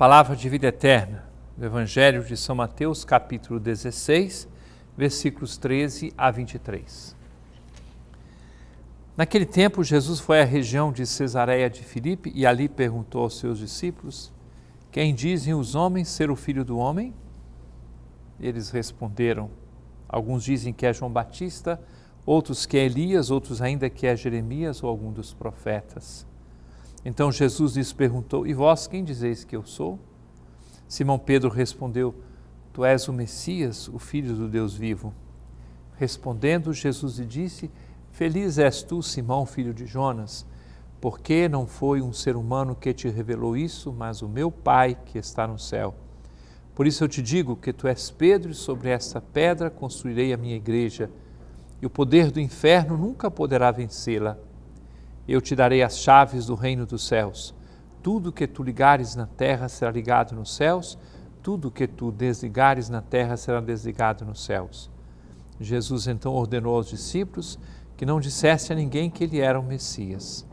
Palavra de vida eterna, do Evangelho de São Mateus, capítulo 16, versículos 13 a 23. Naquele tempo, Jesus foi à região de Cesareia de Filipe e ali perguntou aos seus discípulos: Quem dizem os homens ser o filho do homem? Eles responderam: Alguns dizem que é João Batista, outros que é Elias, outros ainda que é Jeremias ou algum dos profetas. Então Jesus lhes perguntou: E vós quem dizeis que eu sou? Simão Pedro respondeu: Tu és o Messias, o Filho do Deus vivo. Respondendo, Jesus lhe disse: Feliz és tu, Simão, filho de Jonas, porque não foi um ser humano que te revelou isso, mas o meu Pai que está no céu. Por isso eu te digo que tu és Pedro, e sobre esta pedra construirei a minha igreja, e o poder do inferno nunca poderá vencê-la eu te darei as chaves do reino dos céus. Tudo que tu ligares na terra será ligado nos céus, tudo que tu desligares na terra será desligado nos céus. Jesus então ordenou aos discípulos que não dissesse a ninguém que ele era o Messias.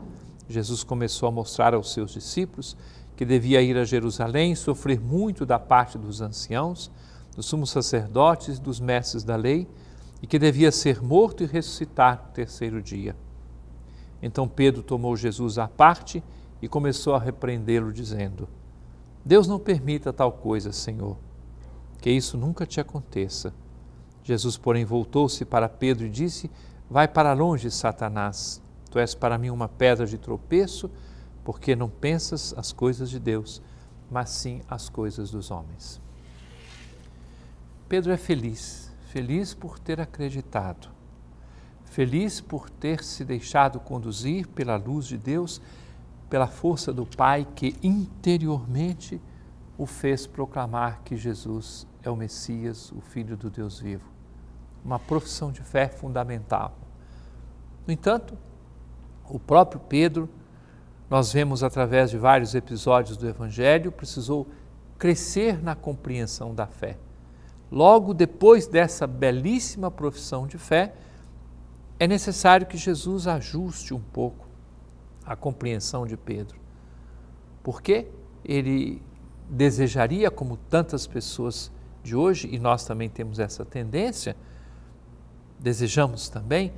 Jesus começou a mostrar aos seus discípulos que devia ir a Jerusalém e sofrer muito da parte dos anciãos, dos sumos sacerdotes e dos mestres da lei, e que devia ser morto e ressuscitar no terceiro dia. Então Pedro tomou Jesus à parte e começou a repreendê-lo, dizendo: Deus não permita tal coisa, Senhor, que isso nunca te aconteça. Jesus, porém, voltou-se para Pedro e disse: Vai para longe, Satanás. Tu és para mim uma pedra de tropeço, porque não pensas as coisas de Deus, mas sim as coisas dos homens. Pedro é feliz, feliz por ter acreditado feliz por ter se deixado conduzir pela luz de Deus, pela força do Pai que interiormente o fez proclamar que Jesus é o Messias, o Filho do Deus vivo. Uma profissão de fé fundamental. No entanto, o próprio Pedro, nós vemos através de vários episódios do Evangelho, precisou crescer na compreensão da fé. Logo depois dessa belíssima profissão de fé, é necessário que Jesus ajuste um pouco a compreensão de Pedro, porque ele desejaria, como tantas pessoas de hoje, e nós também temos essa tendência, desejamos também,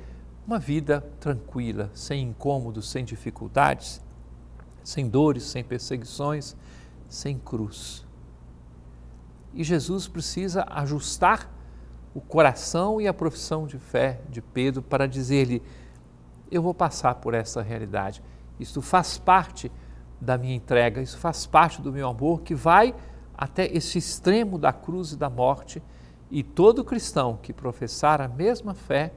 uma vida tranquila, sem incômodos, sem dificuldades, sem dores, sem perseguições, sem cruz. E Jesus precisa ajustar o coração e a profissão de fé de Pedro para dizer-lhe: Eu vou passar por essa realidade. Isso faz parte da minha entrega, isso faz parte do meu amor que vai até esse extremo da cruz e da morte. E todo cristão que professar a mesma fé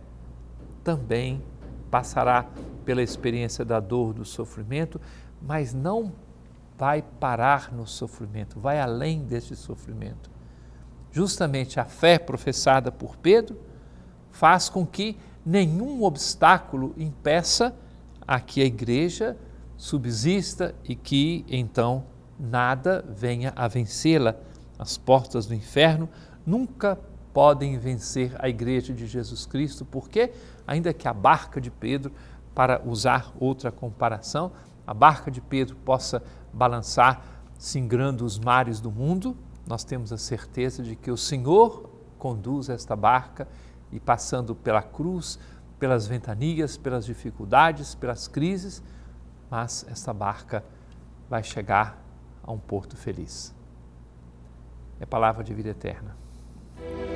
também passará pela experiência da dor, do sofrimento, mas não vai parar no sofrimento, vai além desse sofrimento justamente a fé professada por Pedro, faz com que nenhum obstáculo impeça a que a igreja subsista e que então nada venha a vencê-la. As portas do inferno nunca podem vencer a igreja de Jesus Cristo, porque, ainda que a barca de Pedro, para usar outra comparação, a barca de Pedro possa balançar, singrando os mares do mundo, nós temos a certeza de que o Senhor conduz esta barca e passando pela cruz, pelas ventanias, pelas dificuldades, pelas crises, mas esta barca vai chegar a um porto feliz. É palavra de vida eterna.